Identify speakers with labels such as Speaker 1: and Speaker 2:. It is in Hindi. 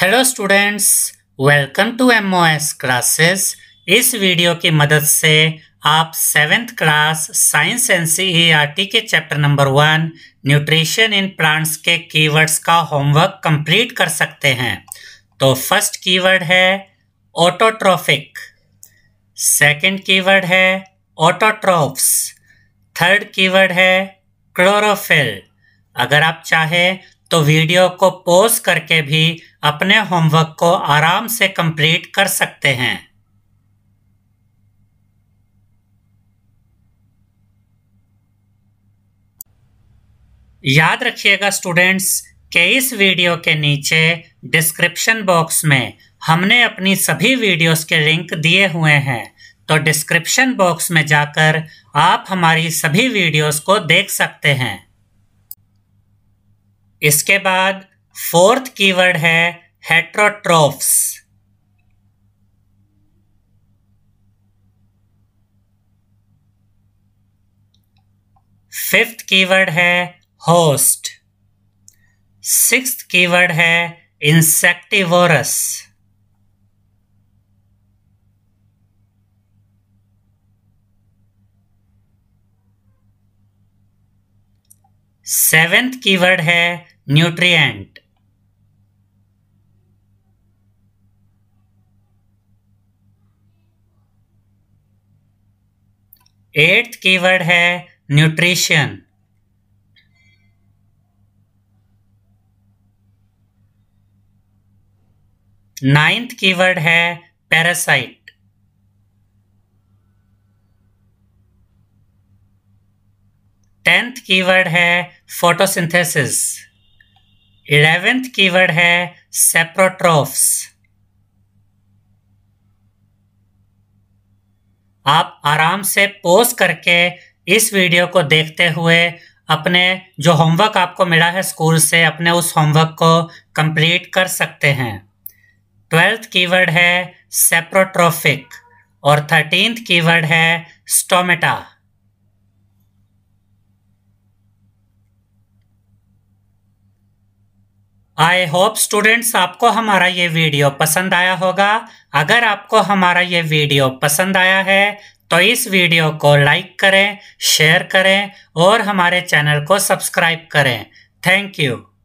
Speaker 1: hello students welcome to M O S classes इस वीडियो की मदद से आप seventh class science N C E R T के chapter number one nutrition in plants के कीवर्ड्स का होमवर्क कंप्लीट कर सकते हैं तो फर्स्ट कीवर्ड है ऑटोट्रॉफिक सेकंड कीवर्ड है ऑटोट्रॉफ्स थर्ड कीवर्ड है क्लोरोफिल अगर आप चाहें तो वीडियो को पॉज करके भी अपने होमवर्क को आराम से कंप्लीट कर सकते हैं याद रखिएगा स्टूडेंट्स के इस वीडियो के नीचे डिस्क्रिप्शन बॉक्स में हमने अपनी सभी वीडियोस के लिंक दिए हुए हैं तो डिस्क्रिप्शन बॉक्स में जाकर आप हमारी सभी वीडियोस को देख सकते हैं इसके बाद फोर्थ कीवर्ड है हेट्रोट्रोफ्स फिफ्थ कीवर्ड है होस्ट सिक्स्थ कीवर्ड है इंसेक्टिवोरस सेवेंथ कीवर्ड है न्यूट्रिएंट एट्थ कीवर्ड है न्यूट्रिशन नाइन्थ कीवर्ड है पैरासाइट टेंथ कीवर्ड है फोटोसिंथेसिस इलेवेंथ कीवर्ड है सेप्रोट्रोफ्स आप आराम से पोज करके इस वीडियो को देखते हुए अपने जो होमवर्क आपको मिला है स्कूल से अपने उस होमवर्क को कंप्लीट कर सकते हैं ट्वेल्थ कीवर्ड है सेप्रोट्रोफिक और थर्टीनथ कीवर्ड है स्टोमेटा आई होप स्टूडेंट्स आपको हमारा ये वीडियो पसंद आया होगा अगर आपको हमारा ये वीडियो पसंद आया है तो इस वीडियो को लाइक करें शेयर करें और हमारे चैनल को सब्सक्राइब करें थैंक यू